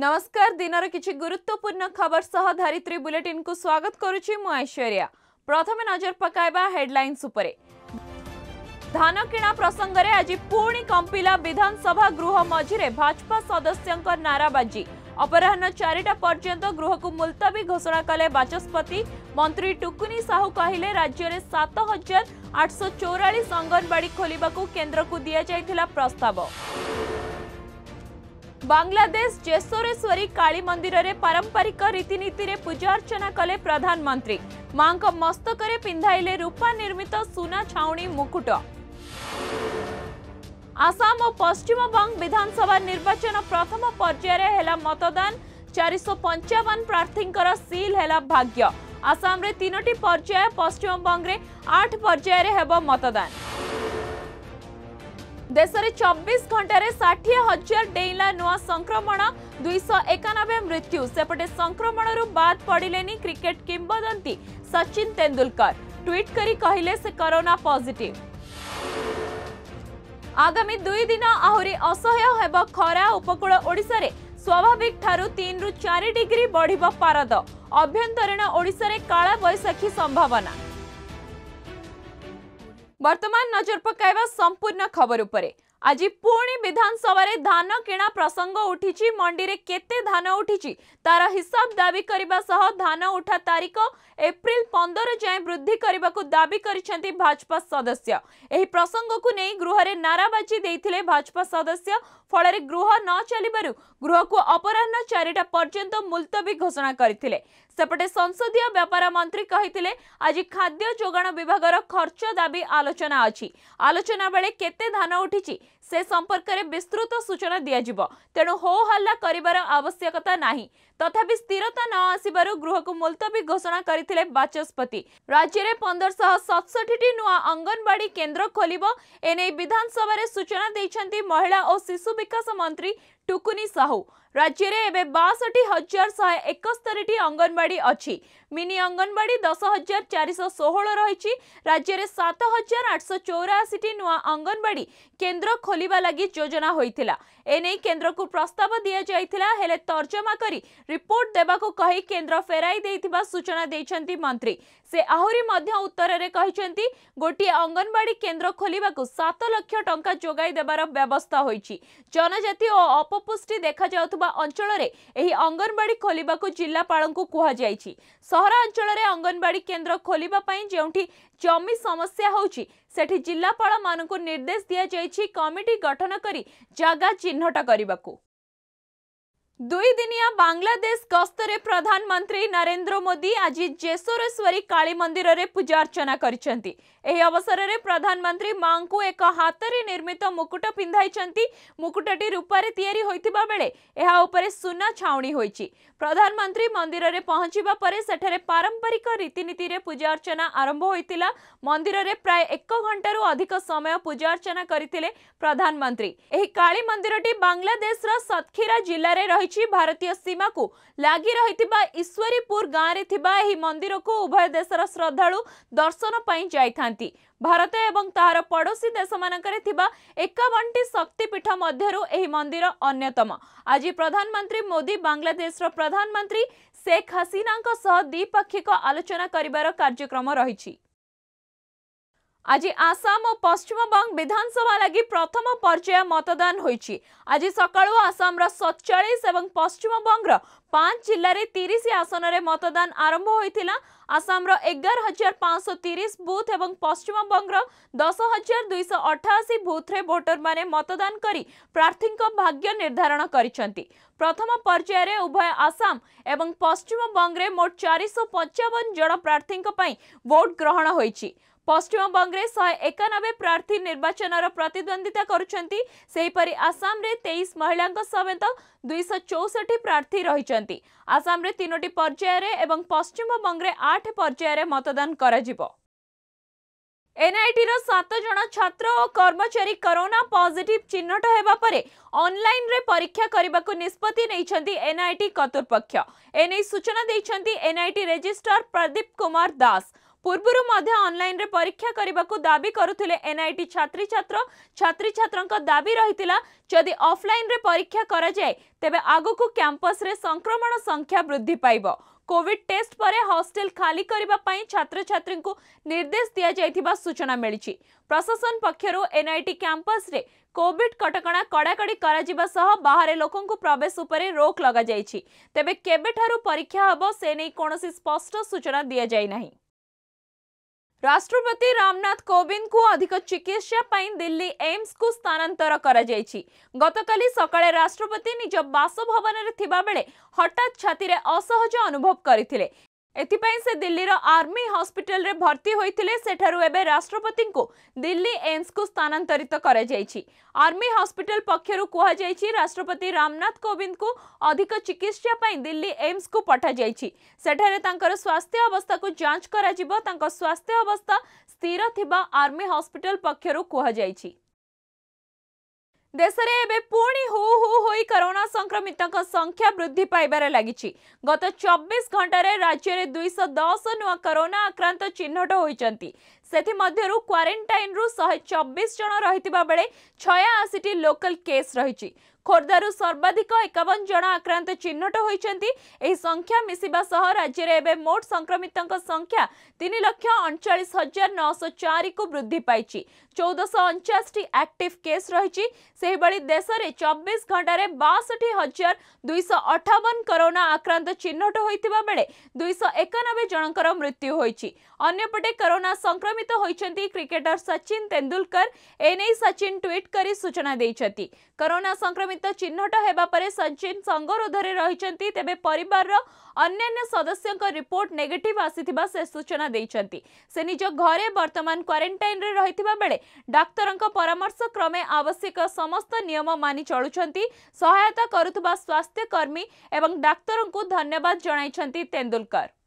ନମସ୍କାର ଦିନର କିଛି ଗୁରୁତ୍ୱପୂର୍ଣ୍ଣ ଖବର ସହ ଧରିତ୍ରୀ ବୁଲେଟିନକୁ ସ୍ୱାଗତ କରୁଛି ମୁଁ ଐଶ୍ୱର୍ଯ୍ୟା ପ୍ରଥମେ ନଜର ପକାଇବା ହେଡ୍ଲାଇନ୍ସ ଉପରେ ଧାନ କିଣା ପ୍ରସଙ୍ଗରେ ଆଜି ପୁଣି କମ୍ପିଲା ବିଧାନସଭା ଗୃହ ମଝିରେ ଭାଜପା ସଦସ୍ୟଙ୍କ ନାରାବାଜି ଅପରାହ୍ନ ଚାରିଟା ପର୍ଯ୍ୟନ୍ତ ଗୃହକୁ ମୁଲତବୀ ଘୋଷଣା କଲେ ବାଚସ୍ପତି ମନ୍ତ୍ରୀ ଟୁକୁନି ସାହୁ କହିଲେ ରାଜ୍ୟରେ ସାତ ହଜାର ଆଠଶହ ଚଉରାଳିଶ ଅଙ୍ଗନବାଡ଼ି ଖୋଲିବାକୁ କେନ୍ଦ୍ରକୁ ଦିଆଯାଇଥିଲା ପ୍ରସ୍ତାବ बांग्लादेश जेसोरेश्वरी काली मंदिर रे पारंपरिक रीतिनीति पूजा अर्चना कले प्रधानमंत्री मां मस्तक पिंधाइले रूपा निर्मित सुना छाउणी मुकुट आसाम और पश्चिमबंग विधानसभा निर्वाचन प्रथम पर्याय हेला मतदान चारिश पंचावन प्रार्थी सिल है भाग्य आसाम तीनो पर्याय पश्चिम बंग आठ पर्यायर हेबो मतदान দেশারে 24 ঘন্টা রে 60000 ডেলা নোয়া সংক্রমণ 291 মৃত্যু সেপটে সংক্রমণৰ બાદ পঢ়িলেনি ক্রিকেট কিংবদন্তি সচিন তেন্ডুলਕਰ টুইট কৰি কহিলে সে কৰোনা পজিটিভ আগমিত দুই দিনা আহৰি অসহায় হবা খৰা উপকূল ওড়িশাৰে স্বাভাৱিক ঠাৰু 3 ৰ 4° বৃদ্ধি পাব পৰদ অভ্যন্তৰণ ওড়িশাৰে কালা বৈশাখী সম্ভাৱনা ବର୍ତ୍ତମାନ ନଜର ପକାଇବା ସମ୍ପୂର୍ଣ୍ଣ ଖବର ଉପରେ ଆଜି ପୁଣି ବିଧାନସଭାରେ ଧାନ କିଣା ପ୍ରସଙ୍ଗ ଉଠିଛି ମଣ୍ଡିରେ କେତେ ଧାନ ଉଠିଛି ତାର ହିସାବ ଦାବି କରିବା ସହ ଧାନ ଉଠା ତାରିଖ ଏପ୍ରିଲ ପନ୍ଦର ଯାଏଁ ବୃଦ୍ଧି କରିବାକୁ ଦାବି କରିଛନ୍ତି ଭାଜପା ସଦସ୍ୟ ଏହି ପ୍ରସଙ୍ଗକୁ ନେଇ ଗୃହରେ ନାରାବାଜି ଦେଇଥିଲେ ଭାଜପା ସଦସ୍ୟ ଫଳରେ ଗୃହ ନ ଚାଲିବାରୁ ଗୃହକୁ ଅପରାହ୍ନ ଚାରିଟା ପର୍ଯ୍ୟନ୍ତ ମୁଲତବୀ ଘୋଷଣା କରିଥିଲେ ସେପଟେ ସଂସଦୀୟ ବ୍ୟାପାର ମନ୍ତ୍ରୀ କହିଥିଲେ ଆଜି ଖାଦ୍ୟ ଯୋଗାଣ ବିଭାଗର ଖର୍ଚ୍ଚ ଦାବି ଆଲୋଚନା ଅଛି ଆଲୋଚନା ବେଳେ କେତେ ଧାନ ଉଠିଛି ସେ ସମ୍ପର୍କରେ ବିସ୍ତୃତ ସୂଚନା ଦିଆଯିବ ତେଣୁ ହୋ ହାଲ୍ଲା କରିବାର ଆବଶ୍ୟକତା ନାହିଁ ତଥାପି ସ୍ଥିରତା ନ ଆସିବାରୁ ଗୃହକୁ ମୁଲତବୀ ଘୋଷଣା କରିଥିଲେ ବାଚସ୍ପତି ରାଜ୍ୟରେ ପନ୍ଦରଶହ ସତଷଠିଟି ନୂଆ ଅଙ୍ଗନବାଡ଼ି କେନ୍ଦ୍ର ଖୋଲିବ ଏନେଇ ବିଧାନସଭାରେ ସୂଚନା ଦେଇଛନ୍ତି ମହିଳା ଓ ଶିଶୁ ବିକାଶ ମନ୍ତ୍ରୀ ଟୁକୁନି ସାହୁ ରାଜ୍ୟରେ ଏବେ ବାଷଠି ହଜାର ଶହେ ଏକସ୍ତରିଟି ଅଙ୍ଗନବାଡ଼ି ଅଛି ମିନି ଅଙ୍ଗନବାଡ଼ି ଦଶ ହଜାର ଚାରିଶହ ଷୋହଳ ରହିଛି ରାଜ୍ୟରେ ସାତ ହଜାର ଆଠଶହ ଚଉରାଅଶୀଟି ନୂଆ ଅଙ୍ଗନବାଡ଼ି କେନ୍ଦ୍ର ଖୋଲିବା ଲାଗି ଯୋଜନା ହୋଇଥିଲା ଏନେଇ କେନ୍ଦ୍ରକୁ ପ୍ରସ୍ତାବ ଦିଆଯାଇଥିଲା ହେଲେ ତର୍ଜମା କରି ରିପୋର୍ଟ ଦେବାକୁ କହି କେନ୍ଦ୍ର ଫେରାଇ ଦେଇଥିବା ସୂଚନା ଦେଇଛନ୍ତି ମନ୍ତ୍ରୀ ସେ ଆହୁରି ମଧ୍ୟ ଉତ୍ତରରେ କହିଛନ୍ତି ଗୋଟିଏ ଅଙ୍ଗନବାଡ଼ି କେନ୍ଦ୍ର ଖୋଲିବାକୁ ସାତ ଲକ୍ଷ ଟଙ୍କା ଯୋଗାଇ ଦେବାର ବ୍ୟବସ୍ଥା ହୋଇଛି ଜନଜାତି ଓ ଅପପୁଷ୍ଟି ଦେଖାଯାଉଥିବା ଥିବା ଅଞ୍ଚଳରେ ଏହି ଅଙ୍ଗନବାଡ଼ି ଖୋଲିବାକୁ ଜିଲ୍ଲାପାଳଙ୍କୁ କୁହାଯାଇଛି ସହରାଞ୍ଚଳରେ ଅଙ୍ଗନବାଡ଼ି କେନ୍ଦ୍ର ଖୋଲିବା ପାଇଁ ଯେଉଁଠି ଜମି ସମସ୍ୟା ହେଉଛି ସେଠି ଜିଲ୍ଲାପାଳମାନଙ୍କୁ ନିର୍ଦ୍ଦେଶ ଦିଆଯାଇଛି କମିଟି ଗଠନ କରି ଜାଗା ଚିହ୍ନଟ କରିବାକୁ ଦୁଇଦିନିଆ ବାଂଲାଦେଶ ଗସ୍ତରେ ପ୍ରଧାନମନ୍ତ୍ରୀ ନରେନ୍ଦ୍ର ମୋଦି ଆଜି ଜେସୋରେଶ୍ୱରୀ କାଳୀ ମନ୍ଦିରରେ ପୂଜାର୍ଚ୍ଚନା କରିଛନ୍ତି ଏହି ଅବସରରେ ପ୍ରଧାନମନ୍ତ୍ରୀ ମାଙ୍କୁ ଏକ ହାତରେ ନିର୍ମିତ ମୁକୁଟ ପିନ୍ଧାଇଛନ୍ତି ମୁକୁଟଟି ରୂପାରେ ତିଆରି ହୋଇଥିବା ବେଳେ ଏହା ଉପରେ ସୁନା ଛାଉଣି ହୋଇଛି ପ୍ରଧାନମନ୍ତ୍ରୀ ମନ୍ଦିରରେ ପହଞ୍ଚିବା ପରେ ସେଠାରେ ପାରମ୍ପରିକ ରୀତିନୀତିରେ ପୂଜାର୍ଚ୍ଚନା ଆରମ୍ଭ ହୋଇଥିଲା ମନ୍ଦିରରେ ପ୍ରାୟ ଏକ ଘଣ୍ଟାରୁ ଅଧିକ ସମୟ ପୂଜାର୍ଚ୍ଚନା କରିଥିଲେ ପ୍ରଧାନମନ୍ତ୍ରୀ ଏହି କାଳୀ ମନ୍ଦିରଟି ବାଂଲାଦେଶର ସତ୍ଖିରା ଜିଲ୍ଲାରେ ରହିଛି ରହିଛି ଭାରତୀୟ ସୀମାକୁ ଲାଗି ରହିଥିବା ଈଶ୍ୱରୀପୁର ଗାଁରେ ଥିବା ଏହି ମନ୍ଦିରକୁ ଉଭୟ ଦେଶର ଶ୍ରଦ୍ଧାଳୁ ଦର୍ଶନ ପାଇଁ ଯାଇଥାନ୍ତି ଭାରତ ଏବଂ ତାହାର ପଡ଼ୋଶୀ ଦେଶମାନଙ୍କରେ ଥିବା ଏକାବନଟି ଶକ୍ତିପୀଠ ମଧ୍ୟରୁ ଏହି ମନ୍ଦିର ଅନ୍ୟତମ ଆଜି ପ୍ରଧାନମନ୍ତ୍ରୀ ମୋଦି ବାଂଲାଦେଶର ପ୍ରଧାନମନ୍ତ୍ରୀ ଶେଖ୍ ହସିନାଙ୍କ ସହ ଦ୍ୱିପାକ୍ଷିକ ଆଲୋଚନା କରିବାର କାର୍ଯ୍ୟକ୍ରମ ରହିଛି ଆଜି ଆସାମ ଓ ପଶ୍ଚିମବଙ୍ଗ ବିଧାନସଭା ଲାଗି ପ୍ରଥମ ପର୍ଯ୍ୟାୟ ମତଦାନ ହୋଇଛି ଆଜି ସକାଳୁ ଆସାମର ସତଚାଳିଶ ଏବଂ ପଶ୍ଚିମବଙ୍ଗର ପାଞ୍ଚ ଜିଲ୍ଲାରେ ତିରିଶ ଆସନରେ ମତଦାନ ଆରମ୍ଭ ହୋଇଥିଲା ଆସାମର ଏଗାର ହଜାର ପାଞ୍ଚଶହ ତିରିଶ ବୁଥ୍ ଏବଂ ପଶ୍ଚିମବଙ୍ଗର ଦଶ ହଜାର ଦୁଇଶହ ଅଠାଅଶୀ ବୁଥ୍ରେ ଭୋଟରମାନେ ମତଦାନ କରି ପ୍ରାର୍ଥୀଙ୍କ ଭାଗ୍ୟ ନିର୍ଦ୍ଧାରଣ କରିଛନ୍ତି ପ୍ରଥମ ପର୍ଯ୍ୟାୟରେ ଉଭୟ ଆସାମ ଏବଂ ପଶ୍ଚିମବଙ୍ଗରେ ମୋଟ ଚାରିଶହ ପଞ୍ଚାବନ ଜଣ ପ୍ରାର୍ଥୀଙ୍କ ପାଇଁ ଭୋଟ୍ ଗ୍ରହଣ ହୋଇଛି পশ্চিমবঙ্গে শহে একানবে প্রার্থী নির্বাচনর প্রতিদ্বন্দ্বিতা করছেন সেইপরি আসামে তেইশ মহিলা সমেত দুইশ চৌষঠি প্রার্থী রয়েছেন আসামে তিনোটি পর্যায়ে এবং পশ্চিমবঙ্গে আট পর্যায়ে মতদান করা যাব এনআইটির সাত জন ছাত্র ও কর্মচারী করোনা পজিটিভ চিহ্নট হওয়া পরে অনলাইনে পরীক্ষা করা নিষ্পতি নিয়েছেন এনআইটি কর্তৃপক্ষ এনে সূচনা দিয়েছেন এনআইটি রেজিষ্ট্রার প্রদীপ কুমার দাস पूर्व ऑनलाइन परीक्षा करने को दावी करुले एनआईटी छात्री छात्र छात्री छात्र दाबी रही जदि अफल परीक्षा कराए तेज तेबे आगो को कैंपस संक्रमण संख्या वृद्धि पाइबो कोविड टेस्ट पर हस्टेल खाली करने छात्र छात्री को निर्देश दि जा सूचना मिली प्रशासन पक्षर एनआईटी कैंपस रे कोविड कटकणा कड़ाकड़ी कर बाहर लोक प्रवेश रोक लग तेबे केबे परीक्षा हम से नहीं कौन स्पष्ट सूचना दि जाए ना ରାଷ୍ଟ୍ରପତି ରାମନାଥ କୋବିନ୍ଦଙ୍କୁ ଅଧିକ ଚିକିତ୍ସା ପାଇଁ ଦିଲ୍ଲୀ ଏମ୍ସକୁ ସ୍ଥାନାନ୍ତର କରାଯାଇଛି ଗତକାଲି ସକାଳେ ରାଷ୍ଟ୍ରପତି ନିଜ ବାସଭବନରେ ଥିବାବେଳେ ହଠାତ୍ ଛାତିରେ ଅସହଜ ଅନୁଭବ କରିଥିଲେ से दिल्ली रो आर्मी हॉस्पिटल रे भर्ती हस्पिटाल राष्ट्रपति को दिल्ली एम्स को एमसको स्थानान्तरित आर्मी हस्पिटाल पक्षहरू कु राष्ट्रपति रामनाथ कोविंद को अधिक चिकित्सा दिल्ली एम्स को पठा सेठारे तांकर स्वास्थ्य अवस्था को जांच करा अवस्थाको तांकर स्वास्थ्य अवस्था स्थिर थार्मी हस्पिटाल पक्षहरू कु ଦେଶରେ ଏବେ ପୁଣି ହୁ ହୁ ହୋଇ କରୋନା ସଂକ୍ରମିତଙ୍କ ସଂଖ୍ୟା ବୃଦ୍ଧି ପାଇବାରେ ଲାଗିଛି ଗତ ଚବିଶ ଘଣ୍ଟାରେ ରାଜ୍ୟରେ ଦୁଇଶହ ଦଶ ନୂଆ କରୋନା ଆକ୍ରାନ୍ତ ଚିହ୍ନଟ ହୋଇଛନ୍ତି ସେଥିମଧ୍ୟରୁ କ୍ୱାରେଣ୍ଟାଇନ୍ରୁ ଶହେ ଚବିଶ ଜଣ ରହିଥିବା ବେଳେ ଛୟାଅଶୀଟି ଲୋକାଲ କେସ୍ ରହିଛି ଖୋର୍ଦ୍ଧାରୁ ସର୍ବାଧିକ ଏକାବନ ଜଣ ଆକ୍ରାନ୍ତ ଚିହ୍ନଟ ହୋଇଛନ୍ତି ଏହି ସଂଖ୍ୟା ମିଶିବା ସହ ରାଜ୍ୟରେ ଏବେ ମୋଟ ସଂକ୍ରମିତଙ୍କ ସଂଖ୍ୟା ତିନି ଲକ୍ଷ ଅଣଚାଳିଶ ହଜାର ନଅଶହ ଚାରିକୁ ବୃଦ୍ଧି ପାଇଛି ଚଉଦଶହ ଅଣଚାଶଟି ଆକ୍ଟିଭ୍ କେସ୍ ରହିଛି ସେହିଭଳି ଦେଶରେ ଚବିଶ ଘଣ୍ଟାରେ ବାଷଠି ହଜାର ଦୁଇଶହ ଅଠାବନ କରୋନା ଆକ୍ରାନ୍ତ ଚିହ୍ନଟ ହୋଇଥିବା ବେଳେ ଦୁଇଶହ ଏକାନବେ ଜଣଙ୍କର ମୃତ୍ୟୁ ହୋଇଛି ଅନ୍ୟପଟେ କରୋନା ସଂକ୍ରମିତ ହୋଇଛନ୍ତି କ୍ରିକେଟର ସଚିନ ତେନ୍ଦୁଲକର ଏନେଇ ସଚିନ ଟ୍ୱିଟ୍ କରି ସୂଚନା ଦେଇଛନ୍ତି କରୋନା ସଂକ୍ରମିତ ସଂକ୍ରମିତ ଚିହ୍ନଟ ହେବା ପରେ ସଚିନ ସଙ୍ଗରୋଧରେ ରହିଛନ୍ତି ତେବେ ପରିବାରର ଅନ୍ୟାନ୍ୟ ସଦସ୍ୟଙ୍କ ରିପୋର୍ଟ ନେଗେଟିଭ୍ ଆସିଥିବା ସେ ସୂଚନା ଦେଇଛନ୍ତି ସେ ନିଜ ଘରେ ବର୍ତ୍ତମାନ କ୍ୱାରେଣ୍ଟାଇନ୍ରେ ରହିଥିବା ବେଳେ ଡାକ୍ତରଙ୍କ ପରାମର୍ଶ କ୍ରମେ ଆବଶ୍ୟକ ସମସ୍ତ ନିୟମ ମାନି ଚଳୁଛନ୍ତି ସହାୟତା କରୁଥିବା ସ୍ୱାସ୍ଥ୍ୟକର୍ମୀ ଏବଂ ଡାକ୍ତରଙ୍କୁ ଧନ୍ୟବାଦ ଜଣାଇଛନ୍ତି ତେନ୍ଦୁଲକର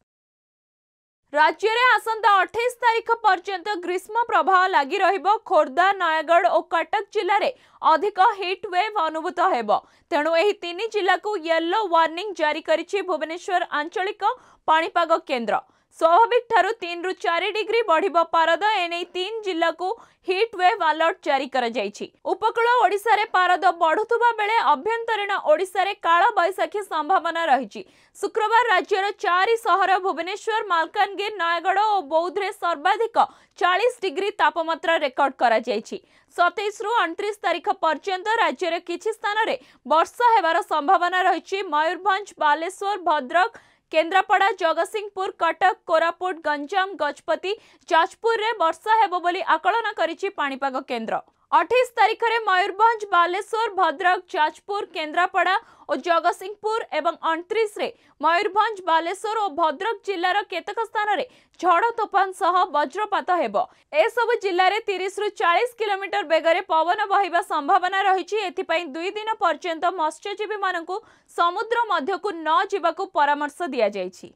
ରାଜ୍ୟରେ ଆସନ୍ତା ଅଠେଇଶ ତାରିଖ ପର୍ଯ୍ୟନ୍ତ ଗ୍ରୀଷ୍ମ ପ୍ରବାହ ଲାଗି ରହିବ ଖୋର୍ଦ୍ଧା ନୟାଗଡ଼ ଓ କଟକ ଜିଲ୍ଲାରେ ଅଧିକ ହିଟ୍ ୱେଭ୍ ଅନୁଭୂତ ହେବ ତେଣୁ ଏହି ତିନି ଜିଲ୍ଲାକୁ ୟେଲୋ ୱାର୍ଣ୍ଣିଂ ଜାରି କରିଛି ଭୁବନେଶ୍ୱର ଆଞ୍ଚଳିକ ପାଣିପାଗ କେନ୍ଦ୍ର સ્વાભાવિક તીન રૂ ચારી ડિગ્રી બઢિબ પારદ એનેઈ તીન જિલ્લાકુ ହିଟ୍ ୱେଭ୍ ଆଲର୍ଟ ଜାରି କରାଯାଇଛି ଉପକୂଳ ଓଡ଼ିଶାରେ ପାରଦ ବଢ଼ୁଥିବା ବେଳେ ଆଭ୍ୟନ୍ତରୀଣ ଓଡ଼ିଶାରେ କାଳବୈଶାଖୀ ସମ୍ଭାବନା ରହିଛି ଶୁକ୍ରବାର ରାଜ୍ୟର ଚାରି ସହର ଭୁବନେଶ୍ୱର ମାଲକାନଗିରି ନୟାଗଡ଼ ଓ ବୌଦ୍ଧରେ ସର୍ବାଧିକ ଚାଳିଶ ଡିଗ୍ରୀ ତାପମାତ୍ରା ରେକର୍ଡ କରାଯାଇଛି ସତେଇଶରୁ ଅଣତିରିଶ ତାରିଖ ପର୍ଯ୍ୟନ୍ତ ରାଜ୍ୟର କିଛି ସ୍ଥାନରେ ବର୍ଷା ହେବାର ସମ୍ଭାବନା ରହିଛି ମୟୂରଭଞ୍ଜ ବାଲେଶ୍ୱର ଭଦ୍ରକ କେନ୍ଦ୍ରାପଡ଼ା ଜଗତସିଂହପୁର କଟକ କୋରାପୁଟ ଗଞ୍ଜାମ ଗଜପତି ଯାଜପୁରରେ ବର୍ଷା ହେବ ବୋଲି ଆକଳନ କରିଛି ପାଣିପାଗ କେନ୍ଦ୍ର ଅଠେଇଶ ତାରିଖରେ ମୟୂରଭଞ୍ଜ ବାଲେଶ୍ୱର ଭଦ୍ରକ ଯାଜପୁର କେନ୍ଦ୍ରାପଡ଼ା ଓ ଜଗତସିଂହପୁର ଏବଂ ଅଣତିରିଶରେ ମୟୂରଭଞ୍ଜ ବାଲେଶ୍ୱର ଓ ଭଦ୍ରକ ଜିଲ୍ଲାର କେତେକ ସ୍ଥାନରେ ଝଡ଼ ତୋଫାନ ସହ ବଜ୍ରପାତ ହେବ ଏସବୁ ଜିଲ୍ଲାରେ ତିରିଶରୁ ଚାଳିଶ କିଲୋମିଟର ବେଗରେ ପବନ ବହିବା ସମ୍ଭାବନା ରହିଛି ଏଥିପାଇଁ ଦୁଇ ଦିନ ପର୍ଯ୍ୟନ୍ତ ମତ୍ସ୍ୟଜୀବୀମାନଙ୍କୁ ସମୁଦ୍ର ମଧ୍ୟକୁ ନ ଯିବାକୁ ପରାମର୍ଶ ଦିଆଯାଇଛି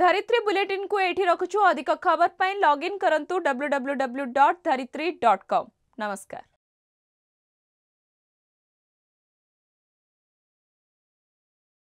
ଧରିତ୍ରୀ ବୁଲେଟିନ୍କୁ ଏଇଠି ରଖୁଛୁ ଅଧିକ ଖବର ପାଇଁ ଲଗ୍ଇନ୍ କରନ୍ତୁ W W W dot Dharitri dot com ନମସ୍କାର